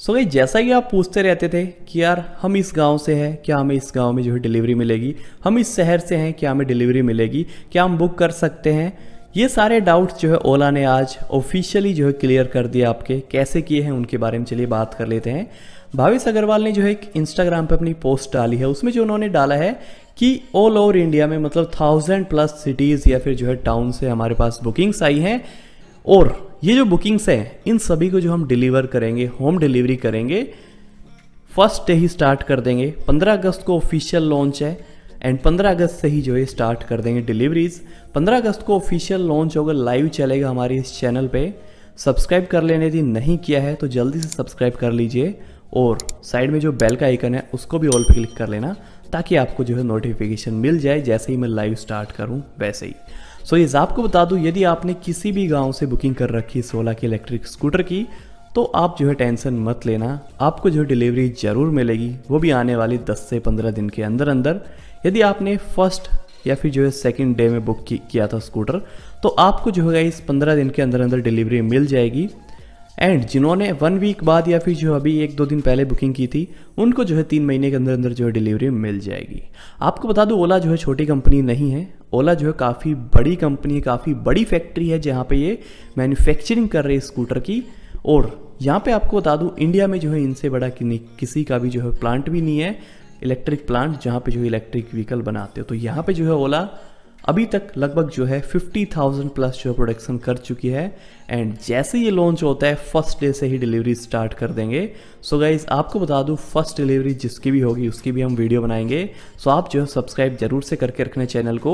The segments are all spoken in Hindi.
सो so, जैसा कि आप पूछते रहते थे कि यार हम इस गांव से हैं क्या हमें इस गांव में जो है डिलीवरी मिलेगी हम इस शहर से हैं क्या हमें डिलीवरी मिलेगी क्या हम बुक कर सकते हैं ये सारे डाउट्स जो है ओला ने आज ऑफिशियली जो है क्लियर कर दिए आपके कैसे किए हैं उनके बारे में चलिए बात कर लेते हैं भावेश अग्रवाल ने जो है एक इंस्टाग्राम पर अपनी पोस्ट डाली है उसमें जो उन्होंने डाला है कि ऑल ओवर इंडिया में मतलब थाउजेंड प्लस सिटीज़ या फिर जो है टाउन से हमारे पास बुकिंग्स आई हैं और ये जो बुकिंग्स हैं इन सभी को जो हम डिलीवर करेंगे होम डिलीवरी करेंगे फर्स्ट डे ही स्टार्ट कर देंगे 15 अगस्त को ऑफिशियल लॉन्च है एंड 15 अगस्त से ही जो है स्टार्ट कर देंगे डिलीवरीज 15 अगस्त को ऑफिशियल लॉन्च होगा लाइव चलेगा हमारे इस चैनल पे सब्सक्राइब कर लेने यदि नहीं किया है तो जल्दी से सब्सक्राइब कर लीजिए और साइड में जो बेल का आइकन है उसको भी ऑल पर क्लिक कर लेना ताकि आपको जो है नोटिफिकेशन मिल जाए जैसे ही मैं लाइव स्टार्ट करूँ वैसे ही सो ये आपको बता दूँ यदि आपने किसी भी गाँव से बुकिंग कर रखी सोला की इलेक्ट्रिक स्कूटर की तो आप जो है टेंशन मत लेना आपको जो डिलीवरी ज़रूर मिलेगी वो भी आने वाली 10 से 15 दिन के अंदर अंदर यदि आपने फर्स्ट या फिर जो है सेकेंड डे में बुक किया था स्कूटर तो आपको जो है इस पंद्रह दिन के अंदर अंदर डिलीवरी मिल जाएगी एंड जिन्होंने वन वीक बाद या फिर जो अभी एक दो दिन पहले बुकिंग की थी उनको जो है तीन महीने के अंदर अंदर जो है डिलीवरी मिल जाएगी आपको बता दूँ ओला जो है छोटी कंपनी नहीं है ओला जो है काफ़ी बड़ी कंपनी है काफ़ी बड़ी फैक्ट्री है जहाँ पे ये मैन्युफैक्चरिंग कर रही है स्कूटर की और यहाँ पे आपको बता दूँ इंडिया में जो है इनसे बड़ा कि किसी का भी जो है प्लांट भी नहीं है इलेक्ट्रिक प्लांट जहाँ पे जो है इलेक्ट्रिक व्हीकल बनाते हो तो यहाँ पे जो है ओला अभी तक लगभग जो है 50,000 प्लस जो प्रोडक्शन कर चुकी है एंड जैसे ये लॉन्च होता है फर्स्ट डे से ही डिलीवरी स्टार्ट कर देंगे सो so गाइज आपको बता दूँ फर्स्ट डिलीवरी जिसकी भी होगी उसकी भी हम वीडियो बनाएंगे सो so आप जो है सब्सक्राइब जरूर से करके रखना चैनल को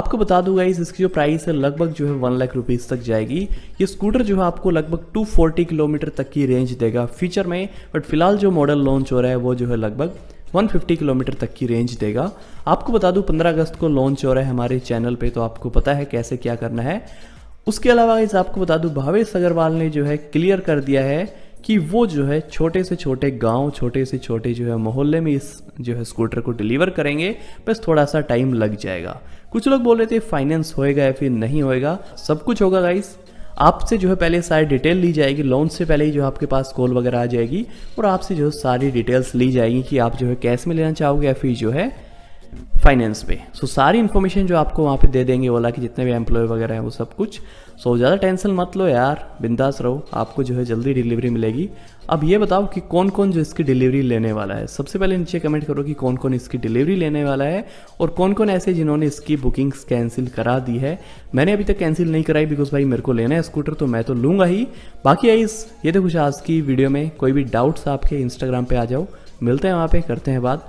आपको बता दूँ गाइज इसकी जो प्राइस है लगभग जो है वन लाख रुपीज़ तक जाएगी ये स्कूटर जो है आपको लगभग टू किलोमीटर तक की रेंज देगा फ्यूचर में बट फिलहाल जो मॉडल लॉन्च हो रहा है वो जो है लगभग 150 किलोमीटर तक की रेंज देगा आपको बता दूं 15 अगस्त को लॉन्च हो रहा है हमारे चैनल पे तो आपको पता है कैसे क्या करना है उसके अलावा इस आपको बता दूं भावेश अग्रवाल ने जो है क्लियर कर दिया है कि वो जो है छोटे से छोटे गांव छोटे से छोटे जो है मोहल्ले में इस जो है स्कूटर को डिलीवर करेंगे बस थोड़ा सा टाइम लग जाएगा कुछ लोग बोल रहे थे फाइनेंस होएगा या फिर नहीं होएगा सब कुछ होगा गाइस आपसे जो है पहले सारी डिटेल ली जाएगी लोन से पहले ही जो आपके पास कॉल वगैरह आ जाएगी और आपसे जो सारी डिटेल्स ली जाएगी कि आप जो है कैश में लेना चाहोगे या फिर जो है फाइनेंस पे सो so, सारी इन्फॉर्मेशन जो आपको वहाँ पे दे देंगे ओला के जितने भी एम्प्लॉय वगैरह हैं वो सब कुछ सो so, ज़्यादा टेंशन मत लो यार बिंदास रहो आपको जो है जल्दी डिलीवरी मिलेगी अब ये बताओ कि कौन कौन जो इसकी डिलीवरी लेने वाला है सबसे पहले नीचे कमेंट करो कि कौन कौन इसकी डिलीवरी लेने वाला है और कौन कौन ऐसे जिन्होंने इसकी बुकिंग्स कैंसिल करा दी है मैंने अभी तक कैंसिल नहीं कराई बिकॉज भाई मेरे को लेना है स्कूटर तो मैं तो लूँगा ही बाकी आई ये तो कुछ आज की वीडियो में कोई भी डाउट्स आपके इंस्टाग्राम पर आ जाओ मिलते हैं वहाँ पर करते हैं बात